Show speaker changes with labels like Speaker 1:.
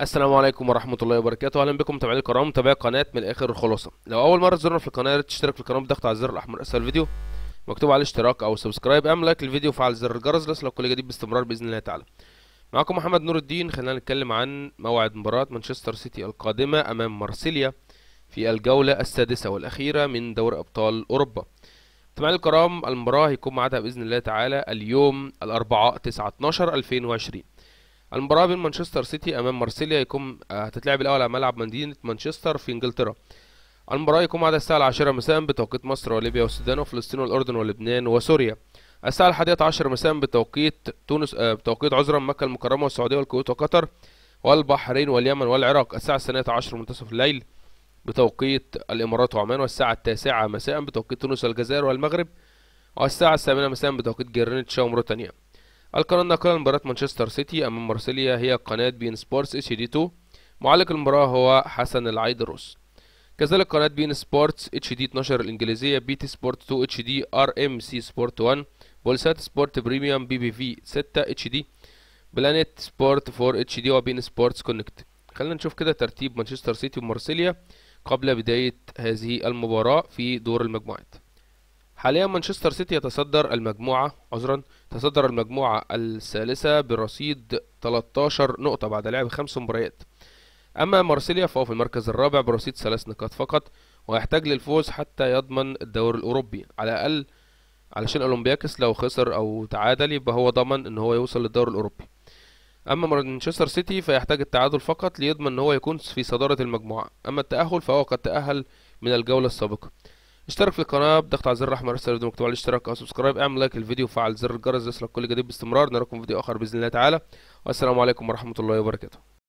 Speaker 1: السلام عليكم ورحمة الله وبركاته أهلا بكم متابعين الكرام متابعي قناة من الآخر الخلاصة لو أول مرة تزورنا في القناة تشترك في القناة بضغط على الزر الأحمر أسفل الفيديو مكتوب عليه اشتراك أو سبسكرايب اعمل لايك للفيديو وفعل زر الجرس ليصلك كل جديد باستمرار بإذن الله تعالى معكم محمد نور الدين خلينا نتكلم عن موعد مباراة مانشستر سيتي القادمة أمام مارسيليا في الجولة السادسة والأخيرة من دوري أبطال أوروبا متابعين الكرام المباراة هيكون معادها بإذن الله تعالى اليوم الأربعاء 9 12 2020 المباراه بين مانشستر سيتي امام مارسيليا يكون آه، هتتلعب الاول على ملعب مدينه مانشستر في انجلترا المباراه يكون بعد الساعه العاشرة مساء بتوقيت مصر وليبيا والسودان وفلسطين والاردن ولبنان وسوريا الساعه الحادية عشر مساء بتوقيت تونس آه بتوقيت عذرا مكه المكرمه والسعوديه والكويت وقطر والبحرين واليمن والعراق الساعه الثانية عشر منتصف الليل بتوقيت الامارات وعمان والساعه التاسعة مساء بتوقيت تونس والجزائر والمغرب والساعه الثامنة مساء بتوقيت جرينتشا وموريتانيا القناة الناقلة لمباراة مانشستر سيتي أمام مارسيليا هي قناة بين سبورتس اتش دي 2 معلق المباراة هو حسن العيدروس كذلك قناة بين سبورتس اتش دي 12 الإنجليزية بي تي سبورت 2 اتش دي ار ام سي سبورت 1 بولسات سبورت بريميوم بي بي في 6 اتش دي بلانيت سبورت 4 اتش دي وبين سبورتس كونكت خلينا نشوف كده ترتيب مانشستر سيتي ومارسيليا قبل بداية هذه المباراة في دور المجموعات حاليا مانشستر سيتي يتصدر المجموعة عذرا تصدر المجموعة الثالثة برصيد 13 نقطة بعد لعب خمس مباريات أما مارسيليا فهو في المركز الرابع برصيد ثلاث نقاط فقط ويحتاج للفوز حتى يضمن الدوري الأوروبي على الأقل علشان أولمبياكس لو خسر أو تعادل يبقى هو ضمن إن هو يوصل للدوري الأوروبي أما مانشستر سيتي فيحتاج التعادل فقط ليضمن إن هو يكون في صدارة المجموعة أما التأهل فهو قد تأهل من الجولة السابقة اشترك في القناة بضغط على زر الأحمر السهل مكتوب عليه اشتراك أو سبسكرايب اعمل لايك للفيديو وفعل زر الجرس ليصلك كل جديد باستمرار نراكم في فيديو آخر بإذن الله تعالى والسلام عليكم ورحمة الله وبركاته